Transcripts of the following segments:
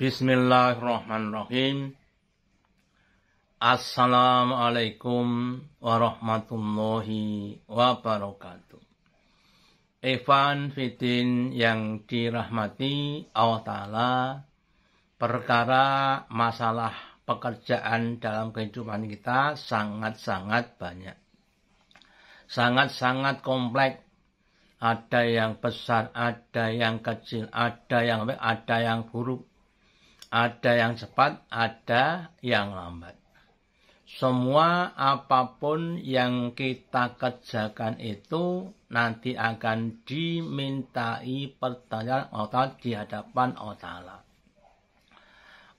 Bismillahirrahmanirrahim. Assalamualaikum warahmatullahi wabarakatuh. Evan Fitin yang dirahmati Allah Ta'ala, perkara masalah pekerjaan dalam kehidupan kita sangat-sangat banyak. Sangat-sangat kompleks. Ada yang besar, ada yang kecil, ada yang ada yang buruk ada yang cepat, ada yang lambat. Semua apapun yang kita kerjakan itu nanti akan dimintai pertanyaan Allah di hadapan Allah.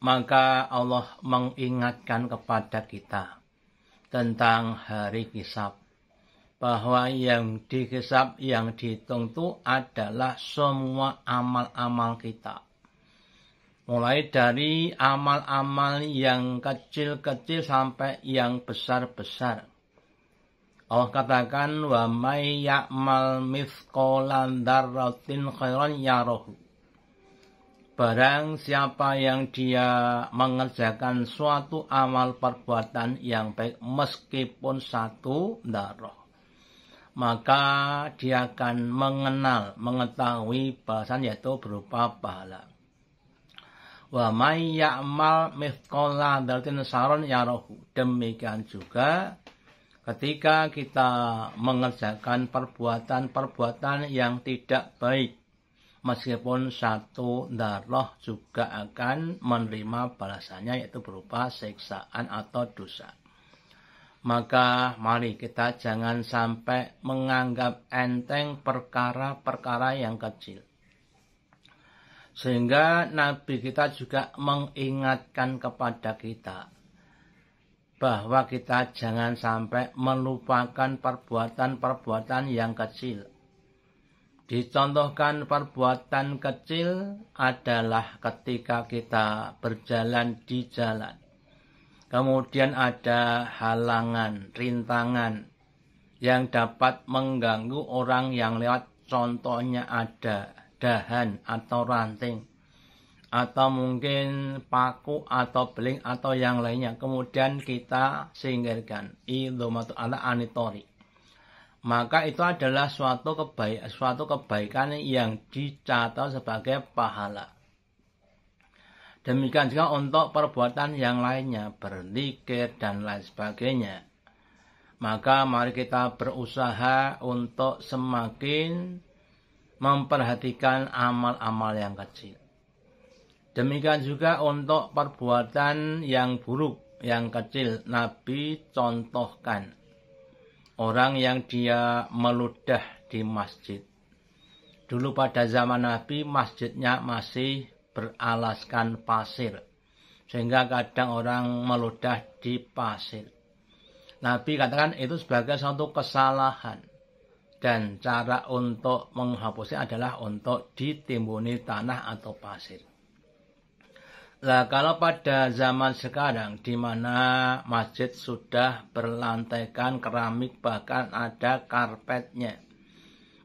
Maka Allah mengingatkan kepada kita tentang hari kisab bahwa yang dikisap, yang dihitung itu adalah semua amal-amal kita mulai dari amal-amal yang kecil-kecil sampai yang besar-besar. Allah katakan wa may ya'mal mithqalan dzarratin khairan yarahu. Barang siapa yang dia mengerjakan suatu amal perbuatan yang baik meskipun satu darah maka dia akan mengenal, mengetahui bahasan yaitu berupa pahala wa may ya'mal mithqala dzarratin saron yarahu. Demikian juga ketika kita mengerjakan perbuatan-perbuatan yang tidak baik meskipun satu darah juga akan menerima balasannya yaitu berupa siksaan atau dosa. Maka mari kita jangan sampai menganggap enteng perkara-perkara yang kecil sehingga Nabi kita juga mengingatkan kepada kita bahwa kita jangan sampai melupakan perbuatan-perbuatan yang kecil. Dicontohkan perbuatan kecil adalah ketika kita berjalan di jalan. Kemudian ada halangan, rintangan yang dapat mengganggu orang yang lewat. Contohnya ada dahan atau ranting atau mungkin paku atau beling atau yang lainnya kemudian kita singkirkan idomatu ala anitori maka itu adalah suatu kebaikan suatu kebaikan yang dicatat sebagai pahala demikian juga untuk perbuatan yang lainnya berzikir dan lain sebagainya maka mari kita berusaha untuk semakin memperhatikan amal-amal yang kecil. Demikian juga untuk perbuatan yang buruk, yang kecil, Nabi contohkan orang yang dia meludah di masjid. Dulu pada zaman Nabi masjidnya masih beralaskan pasir. Sehingga kadang orang meludah di pasir. Nabi katakan itu sebagai suatu kesalahan dan cara untuk menghapusnya adalah untuk ditimbuni tanah atau pasir. Lah kalau pada zaman sekarang di mana masjid sudah berlantaikan keramik bahkan ada karpetnya.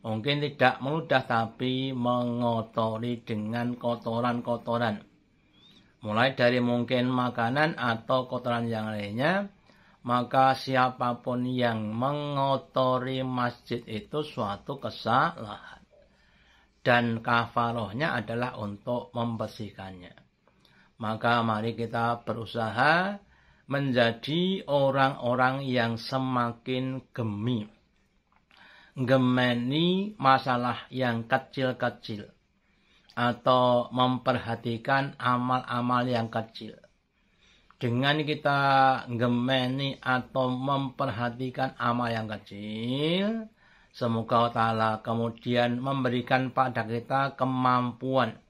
Mungkin tidak meludah tapi mengotori dengan kotoran-kotoran. Mulai dari mungkin makanan atau kotoran yang lainnya maka siapapun yang mengotori masjid itu suatu kesalahan. Dan kafarohnya adalah untuk membersihkannya. Maka mari kita berusaha menjadi orang-orang yang semakin gemi, Gemeni masalah yang kecil-kecil. Atau memperhatikan amal-amal yang kecil dengan kita gemeni atau memperhatikan amal yang kecil, semoga Allah kemudian memberikan pada kita kemampuan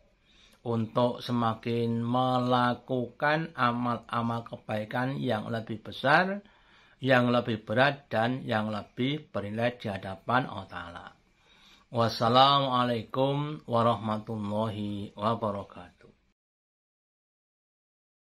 untuk semakin melakukan amal-amal kebaikan yang lebih besar, yang lebih berat, dan yang lebih bernilai di hadapan Allah Wassalamualaikum warahmatullahi wabarakatuh.